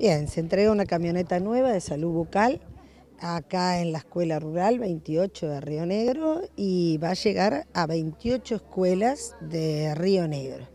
Bien, se entrega una camioneta nueva de salud bucal acá en la Escuela Rural 28 de Río Negro y va a llegar a 28 escuelas de Río Negro.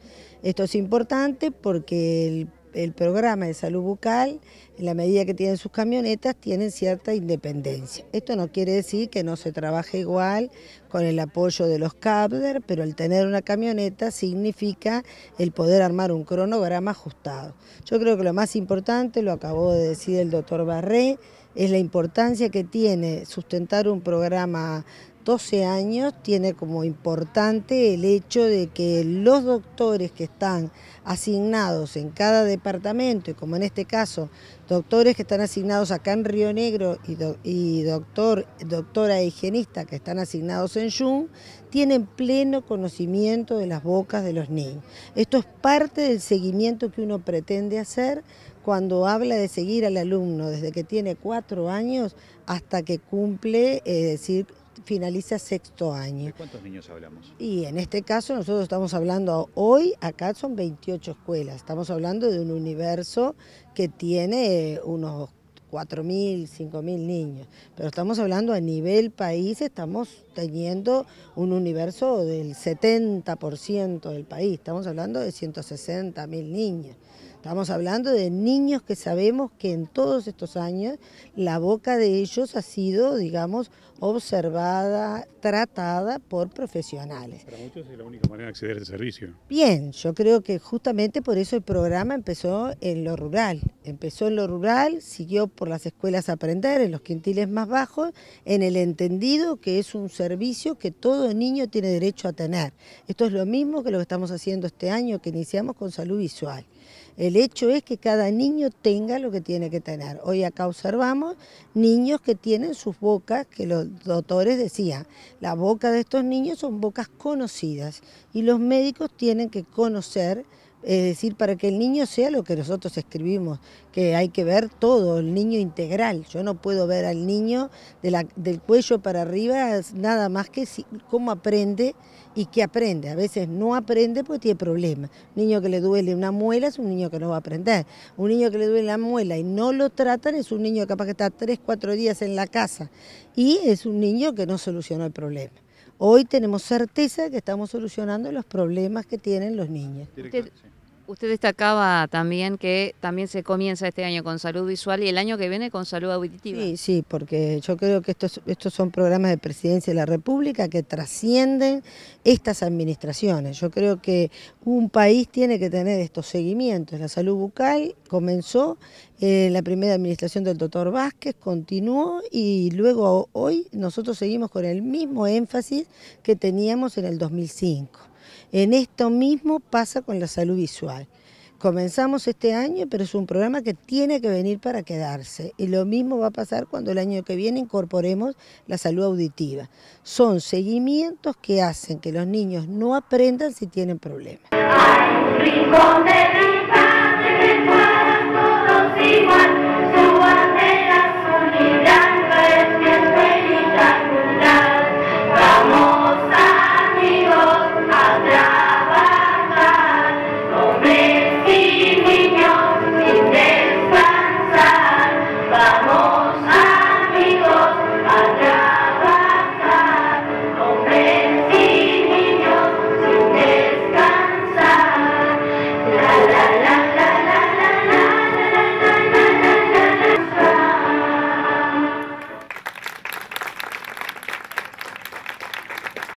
Esto es importante porque el el programa de salud bucal, en la medida que tienen sus camionetas, tienen cierta independencia. Esto no quiere decir que no se trabaje igual con el apoyo de los CAPDER, pero el tener una camioneta significa el poder armar un cronograma ajustado. Yo creo que lo más importante, lo acabó de decir el doctor Barré, es la importancia que tiene sustentar un programa 12 años tiene como importante el hecho de que los doctores que están asignados en cada departamento, y como en este caso, doctores que están asignados acá en Río Negro y, doctora higienista que están asignados en Yum, tienen pleno conocimiento de las bocas de los niños. Esto es parte del seguimiento que uno pretende hacer cuando habla de seguir al alumno desde que tiene cuatro años hasta que cumple, es decir, finaliza sexto año. ¿De cuántos niños hablamos? Y en este caso nosotros estamos hablando hoy, acá son 28 escuelas, estamos hablando de un universo que tiene eh, unos 4.000, 5.000 niños, pero estamos hablando a nivel país, estamos teniendo un universo del 70% del país, estamos hablando de 160.000 niños. Estamos hablando de niños que sabemos que en todos estos años la boca de ellos ha sido, digamos, observada, tratada por profesionales. Para muchos es la única manera de acceder a ese servicio. Bien, yo creo que justamente por eso el programa empezó en lo rural. Empezó en lo rural, siguió por las escuelas a aprender, en los quintiles más bajos, en el entendido que es un servicio que todo niño tiene derecho a tener. Esto es lo mismo que lo que estamos haciendo este año que iniciamos con salud visual. El el hecho es que cada niño tenga lo que tiene que tener. Hoy acá observamos niños que tienen sus bocas, que los doctores decían, la boca de estos niños son bocas conocidas y los médicos tienen que conocer es decir, para que el niño sea lo que nosotros escribimos, que hay que ver todo, el niño integral. Yo no puedo ver al niño del cuello para arriba nada más que cómo aprende y qué aprende. A veces no aprende porque tiene problemas. Un niño que le duele una muela es un niño que no va a aprender. Un niño que le duele la muela y no lo tratan es un niño capaz que está tres, cuatro días en la casa y es un niño que no solucionó el problema. Hoy tenemos certeza de que estamos solucionando los problemas que tienen los niños. Usted destacaba también que también se comienza este año con salud visual y el año que viene con salud auditiva. Sí, sí, porque yo creo que estos, estos son programas de presidencia de la República que trascienden estas administraciones. Yo creo que un país tiene que tener estos seguimientos. La salud bucal comenzó en eh, la primera administración del doctor Vázquez, continuó y luego hoy nosotros seguimos con el mismo énfasis que teníamos en el 2005. En esto mismo pasa con la salud visual. Comenzamos este año, pero es un programa que tiene que venir para quedarse. Y lo mismo va a pasar cuando el año que viene incorporemos la salud auditiva. Son seguimientos que hacen que los niños no aprendan si tienen problemas.